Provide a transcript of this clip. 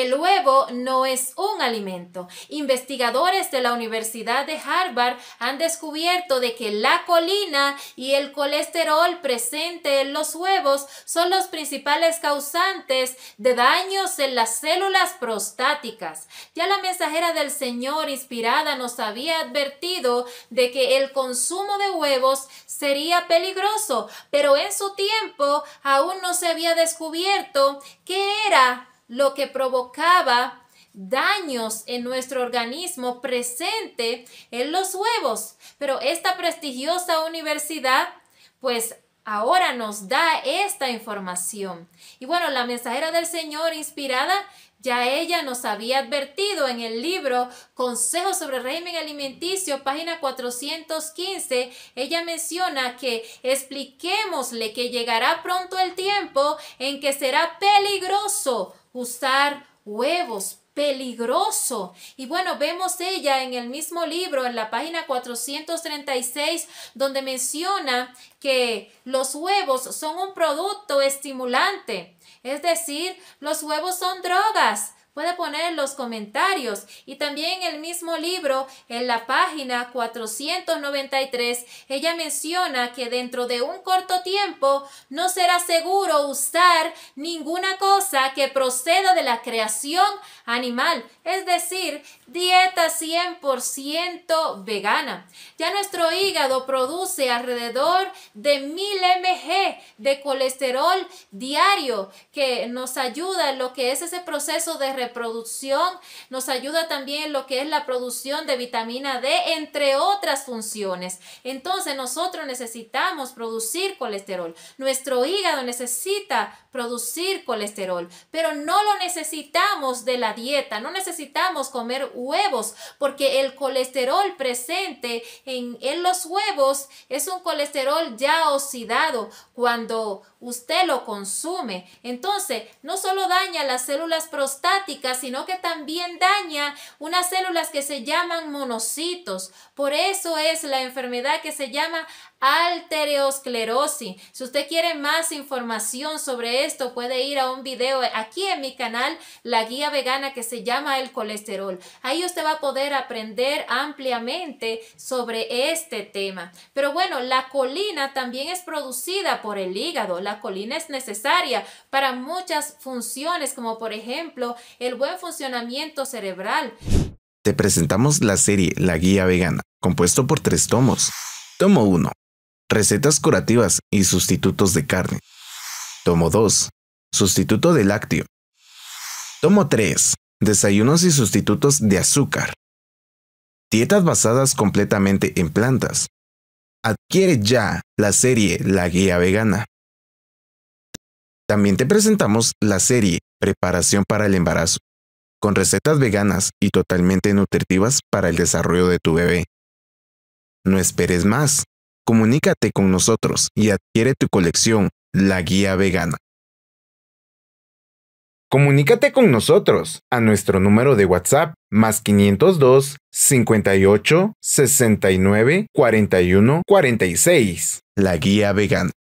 El huevo no es un alimento. Investigadores de la Universidad de Harvard han descubierto de que la colina y el colesterol presente en los huevos son los principales causantes de daños en las células prostáticas. Ya la mensajera del Señor inspirada nos había advertido de que el consumo de huevos sería peligroso, pero en su tiempo aún no se había descubierto qué era lo que provocaba daños en nuestro organismo presente en los huevos. Pero esta prestigiosa universidad pues ahora nos da esta información. Y bueno, la mensajera del Señor inspirada ya ella nos había advertido en el libro Consejos sobre régimen alimenticio, página 415. Ella menciona que expliquémosle que llegará pronto el tiempo en que será peligroso usar huevos peligroso. Y bueno, vemos ella en el mismo libro, en la página 436, donde menciona que los huevos son un producto estimulante. Es decir, los huevos son drogas puede poner en los comentarios. Y también en el mismo libro, en la página 493, ella menciona que dentro de un corto tiempo no será seguro usar ninguna cosa que proceda de la creación animal, es decir, dieta 100% vegana. Ya nuestro hígado produce alrededor de 1000 mg de colesterol diario que nos ayuda en lo que es ese proceso de reproducción, nos ayuda también en lo que es la producción de vitamina D, entre otras funciones. Entonces nosotros necesitamos producir colesterol. Nuestro hígado necesita producir colesterol pero no lo necesitamos de la dieta, no necesitamos comer huevos porque el colesterol presente en, en los huevos es un colesterol ya oxidado cuando usted lo consume. Entonces, no solo daña las células prostáticas, sino que también daña unas células que se llaman monocitos. Por eso es la enfermedad que se llama arteriosclerosis. Si usted quiere más información sobre esto, puede ir a un video aquí en mi canal, la guía vegana que se llama El colesterol. Ahí usted va a poder aprender ampliamente sobre este tema. Pero bueno, la colina también es producida por el hígado. La colina es necesaria para muchas funciones, como por ejemplo el buen funcionamiento cerebral. Te presentamos la serie La Guía Vegana, compuesto por tres tomos. Tomo 1. Recetas curativas y sustitutos de carne. Tomo 2. Sustituto de lácteo. Tomo 3. Desayunos y sustitutos de azúcar. Dietas basadas completamente en plantas. Adquiere ya la serie La Guía Vegana. También te presentamos la serie Preparación para el embarazo, con recetas veganas y totalmente nutritivas para el desarrollo de tu bebé. No esperes más. Comunícate con nosotros y adquiere tu colección, La Guía Vegana. Comunícate con nosotros a nuestro número de WhatsApp más 502 58 69 41 46. La Guía Vegana.